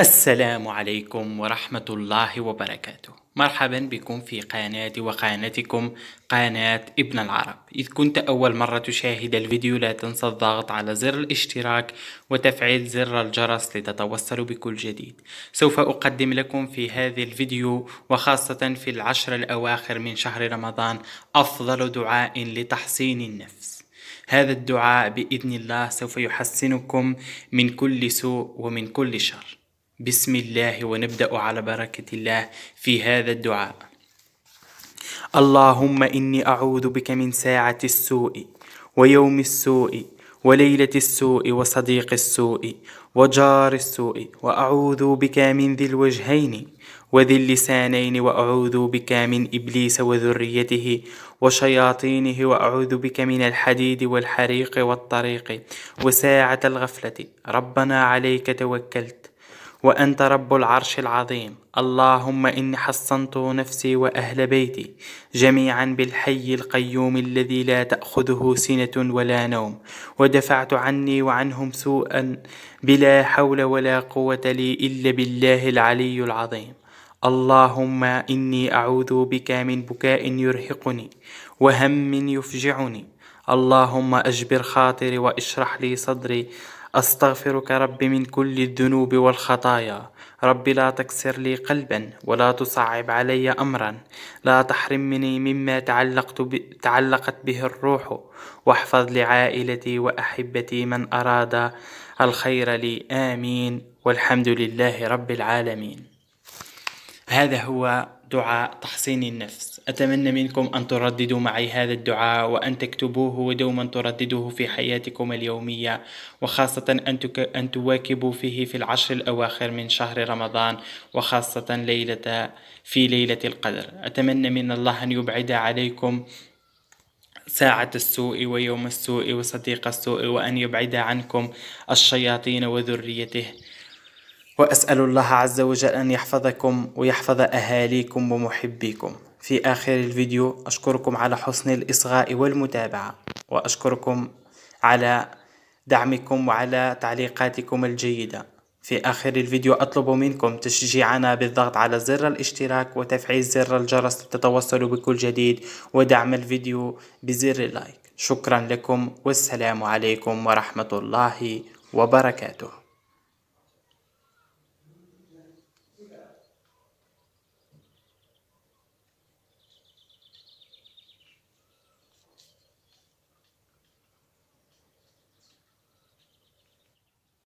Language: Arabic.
السلام عليكم ورحمة الله وبركاته مرحبا بكم في قناتي وقناتكم قناة ابن العرب إذ كنت أول مرة تشاهد الفيديو لا تنسى الضغط على زر الاشتراك وتفعيل زر الجرس لتتوصل بكل جديد سوف أقدم لكم في هذا الفيديو وخاصة في العشر الأواخر من شهر رمضان أفضل دعاء لتحصين النفس هذا الدعاء بإذن الله سوف يحسنكم من كل سوء ومن كل شر بسم الله ونبدأ على بركة الله في هذا الدعاء اللهم إني أعوذ بك من ساعة السوء ويوم السوء وليلة السوء وصديق السوء وجار السوء وأعوذ بك من ذي الوجهين وذي اللسانين وأعوذ بك من إبليس وذريته وشياطينه وأعوذ بك من الحديد والحريق والطريق وساعة الغفلة ربنا عليك توكلت وأنت رب العرش العظيم اللهم إني حصنت نفسي وأهل بيتي جميعا بالحي القيوم الذي لا تأخذه سنة ولا نوم ودفعت عني وعنهم سوءا بلا حول ولا قوة لي إلا بالله العلي العظيم اللهم إني أعوذ بك من بكاء يرهقني وهم يفجعني اللهم أجبر خاطري واشرح لي صدري أستغفرك ربي من كل الذنوب والخطايا ربي لا تكسر لي قلبا ولا تصعب علي أمرا لا تحرمني مما تعلقت ب... تعلقت به الروح واحفظ لعائلتي وأحبتي من أراد الخير لي آمين والحمد لله رب العالمين هذا هو دعاء تحصين النفس أتمنى منكم أن ترددوا معي هذا الدعاء وأن تكتبوه ودوما ترددوه في حياتكم اليومية وخاصة أن, تك... أن تواكبوا فيه في العشر الأواخر من شهر رمضان وخاصة ليلة في ليلة القدر أتمنى من الله أن يبعد عليكم ساعة السوء ويوم السوء وصديق السوء وأن يبعد عنكم الشياطين وذريته وأسأل الله عز وجل أن يحفظكم ويحفظ أهاليكم ومحبيكم في آخر الفيديو أشكركم على حسن الإصغاء والمتابعة وأشكركم على دعمكم وعلى تعليقاتكم الجيدة في آخر الفيديو أطلب منكم تشجيعنا بالضغط على زر الاشتراك وتفعيل زر الجرس لتتوصلوا بكل جديد ودعم الفيديو بزر اللايك شكرا لكم والسلام عليكم ورحمة الله وبركاته